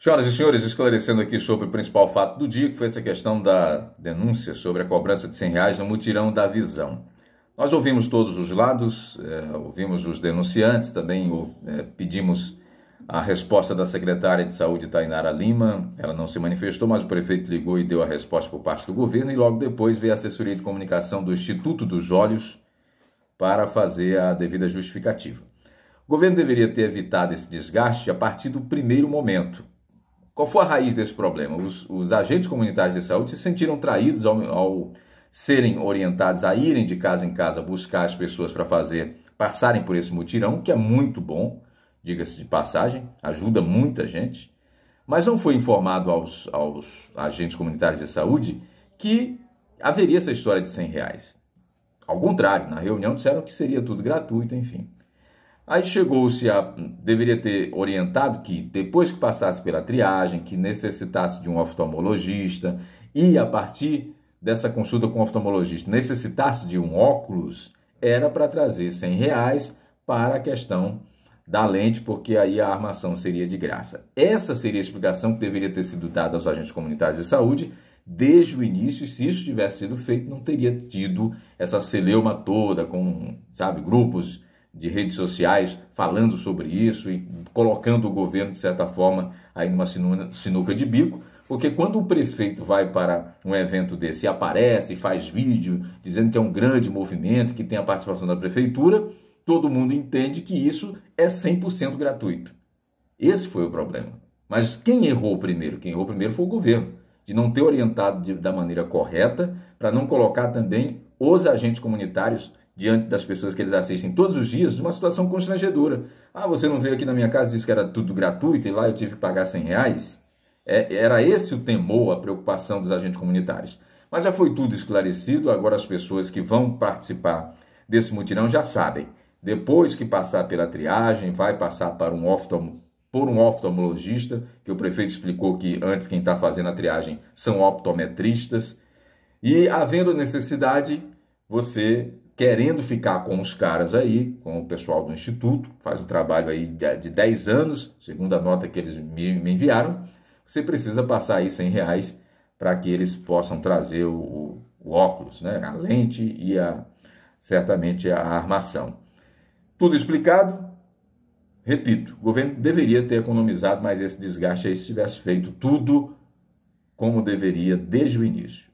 Senhoras e senhores, esclarecendo aqui sobre o principal fato do dia, que foi essa questão da denúncia sobre a cobrança de 100 reais no mutirão da visão. Nós ouvimos todos os lados, é, ouvimos os denunciantes, também é, pedimos a resposta da secretária de saúde, Tainara Lima. Ela não se manifestou, mas o prefeito ligou e deu a resposta por parte do governo, e logo depois veio a assessoria de comunicação do Instituto dos Olhos para fazer a devida justificativa. O governo deveria ter evitado esse desgaste a partir do primeiro momento qual foi a raiz desse problema? Os, os agentes comunitários de saúde se sentiram traídos ao, ao, serem orientados a irem de casa em casa buscar as pessoas para fazer, passarem por esse mutirão, que é muito bom, diga-se de passagem, ajuda muita gente, mas não foi informado aos, aos agentes comunitários de saúde que haveria essa história de 100 reais. Ao contrário, na reunião disseram que seria tudo gratuito, enfim. Aí chegou-se a. deveria ter orientado que depois que passasse pela triagem, que necessitasse de um oftalmologista, e a partir dessa consulta com o oftalmologista necessitasse de um óculos, era para trazer 100 reais para a questão da lente, porque aí a armação seria de graça. Essa seria a explicação que deveria ter sido dada aos agentes comunitários de saúde desde o início, e se isso tivesse sido feito, não teria tido essa celeuma toda com, sabe, grupos de redes sociais falando sobre isso e colocando o governo, de certa forma, aí numa sinuca de bico, porque quando o prefeito vai para um evento desse e aparece, faz vídeo, dizendo que é um grande movimento, que tem a participação da prefeitura, todo mundo entende que isso é 100% gratuito. Esse foi o problema. Mas quem errou primeiro? Quem errou primeiro foi o governo, de não ter orientado de, da maneira correta, para não colocar também os agentes comunitários diante das pessoas que eles assistem todos os dias de uma situação constrangedora. Ah, você não veio aqui na minha casa e disse que era tudo gratuito e lá eu tive que pagar 100 reais? É, era esse o temor, a preocupação dos agentes comunitários. Mas já foi tudo esclarecido, agora as pessoas que vão participar desse mutirão já sabem. Depois que passar pela triagem, vai passar para um oftalmo, por um oftalmologista, que o prefeito explicou que antes quem está fazendo a triagem são optometristas. E havendo necessidade, você querendo ficar com os caras aí, com o pessoal do Instituto, faz um trabalho aí de 10 anos, segundo a nota que eles me enviaram, você precisa passar aí 100 reais para que eles possam trazer o, o, óculos, né? a lente e a, certamente a armação. Tudo explicado? Repito, o governo deveria ter economizado mas esse desgaste aí se tivesse feito tudo como deveria desde o início.